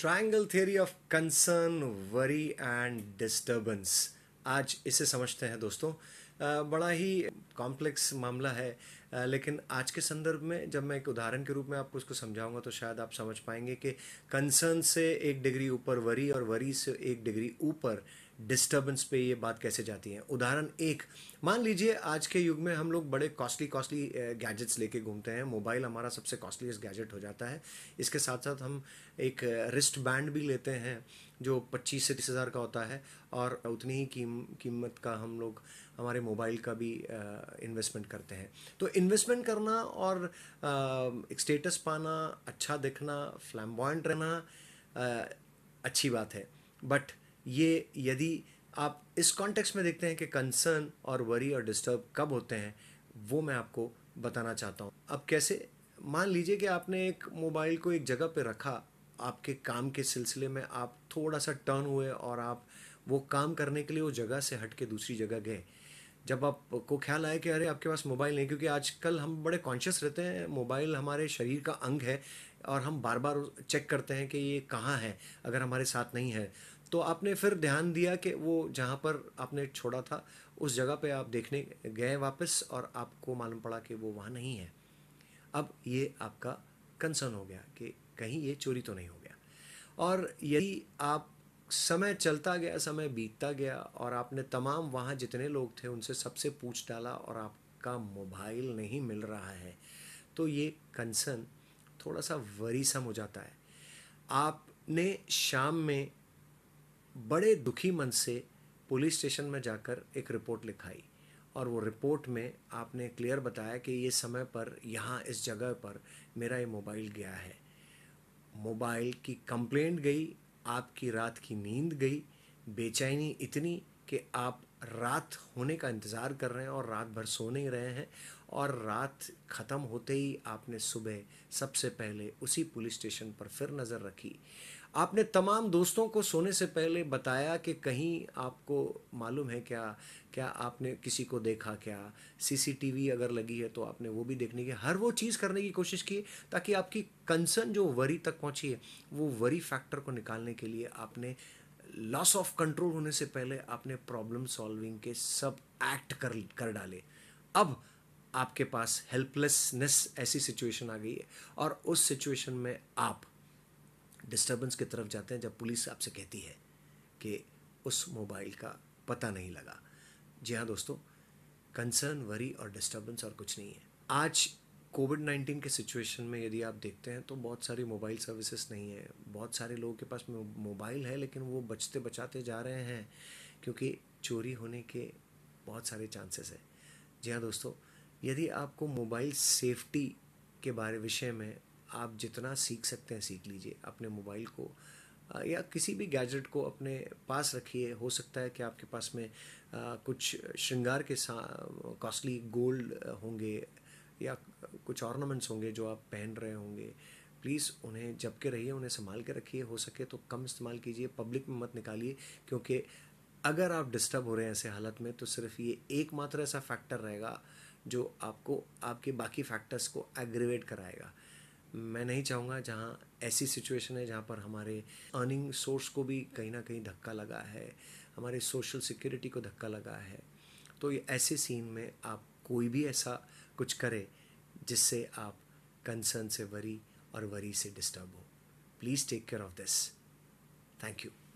triangle theory of concern worry and disturbance आज इसे समझते हैं दोस्तों बड़ा ही कॉम्प्लेक्स मामला है लेकिन आज के संदर्भ में जब मैं एक उदाहरण के रूप में आपको उसको समझाऊंगा तो शायद आप समझ पाएंगे कि कंसर्न से एक डिग्री ऊपर वरी और वरी से एक डिग्री ऊपर डिस्टर्बेंस पे ये बात कैसे जाती है उदाहरण एक मान लीजिए आज के युग में हम लोग बड़े कॉस्टली कॉस्टली गैजेट्स लेके घूमते हैं मोबाइल हमारा सबसे कॉस्टलीस्ट गैजेट हो जाता है इसके साथ साथ हम एक रिस्ट बैंड भी लेते हैं जो पच्चीस से तीस हज़ार का होता है और उतनी ही कीम कीमत का हम लोग हमारे मोबाइल का भी इन्वेस्टमेंट करते हैं तो इन्वेस्टमेंट करना और स्टेटस पाना अच्छा दिखना फ्लैम्बॉयंट रहना आ, अच्छी बात है बट ये यदि आप इस कॉन्टेक्स्ट में देखते हैं कि कंसर्न और वरी और डिस्टर्ब कब होते हैं वो मैं आपको बताना चाहता हूँ अब कैसे मान लीजिए कि आपने एक मोबाइल को एक जगह पर रखा आपके काम के सिलसिले में आप थोड़ा सा टर्न हुए और आप वो काम करने के लिए वो जगह से हट के दूसरी जगह गए जब आपको ख्याल आया कि अरे आपके पास मोबाइल नहीं क्योंकि आजकल हम बड़े कॉन्शियस रहते हैं मोबाइल हमारे शरीर का अंग है और हम बार बार चेक करते हैं कि ये कहाँ है अगर हमारे साथ नहीं है तो आपने फिर ध्यान दिया कि वो जहाँ पर आपने छोड़ा था उस जगह पे आप देखने गए वापस और आपको मालूम पड़ा कि वो वहाँ नहीं है अब ये आपका कंसर्न हो गया कि कहीं ये चोरी तो नहीं हो गया और यदि आप समय चलता गया समय बीतता गया और आपने तमाम वहाँ जितने लोग थे उनसे सबसे पूछ डाला और आपका मोबाइल नहीं मिल रहा है तो ये कंसर्न थोड़ा सा वरीसम हो जाता है आपने शाम में बड़े दुखी मन से पुलिस स्टेशन में जाकर एक रिपोर्ट लिखाई और वो रिपोर्ट में आपने क्लियर बताया कि ये समय पर यहाँ इस जगह पर मेरा ये मोबाइल गया है मोबाइल की कंप्लेंट गई आपकी रात की नींद गई बेचैनी इतनी कि आप रात होने का इंतज़ार कर रहे हैं और रात भर सो नहीं रहे हैं और रात ख़त्म होते ही आपने सुबह सबसे पहले उसी पुलिस स्टेशन पर फिर नज़र रखी आपने तमाम दोस्तों को सोने से पहले बताया कि कहीं आपको मालूम है क्या क्या आपने किसी को देखा क्या सीसीटीवी अगर लगी है तो आपने वो भी देखने की हर वो चीज़ करने की कोशिश की ताकि आपकी कंसर्न जो वरी तक पहुंची है वो वरी फैक्टर को निकालने के लिए आपने लॉस ऑफ कंट्रोल होने से पहले आपने प्रॉब्लम सॉल्विंग के सब एक्ट कर कर डाले अब आपके पास हेल्पलेसनेस ऐसी सिचुएशन आ गई है और उस सिचुएशन में आप डिस्टर्बेंस की तरफ जाते हैं जब पुलिस आपसे कहती है कि उस मोबाइल का पता नहीं लगा जी हाँ दोस्तों कंसर्न वरी और डिस्टर्बेंस और कुछ नहीं है आज कोविड नाइन्टीन के सिचुएशन में यदि आप देखते हैं तो बहुत सारी मोबाइल सर्विसेज नहीं है बहुत सारे लोगों के पास मोबाइल है लेकिन वो बचते बचाते जा रहे हैं क्योंकि चोरी होने के बहुत सारे चांसेस हैं जी हाँ दोस्तों यदि आपको मोबाइल सेफ्टी के बारे विषय में आप जितना सीख सकते हैं सीख लीजिए अपने मोबाइल को या किसी भी गैजेट को अपने पास रखिए हो सकता है कि आपके पास में कुछ श्रृंगार के कॉस्टली गोल्ड होंगे या कुछ ऑर्नामेंट्स होंगे जो आप पहन रहे होंगे प्लीज़ उन्हें जब के रहिए उन्हें संभाल के रखिए हो सके तो कम इस्तेमाल कीजिए पब्लिक में मत निकालिए क्योंकि अगर आप डिस्टर्ब हो रहे हैं ऐसे हालत में तो सिर्फ ये एकमात्र ऐसा फैक्टर रहेगा जो आपको आपके बाकी फैक्टर्स को एग्रीवेट कराएगा मैं नहीं चाहूँगा जहाँ ऐसी सिचुएशन है जहाँ पर हमारे अर्निंग सोर्स को भी कहीं ना कहीं धक्का लगा है हमारे सोशल सिक्योरिटी को धक्का लगा है तो ये ऐसे सीन में आप कोई भी ऐसा कुछ करें जिससे आप कंसर्न से वरी और वरी से डिस्टर्ब हो please take care of this thank you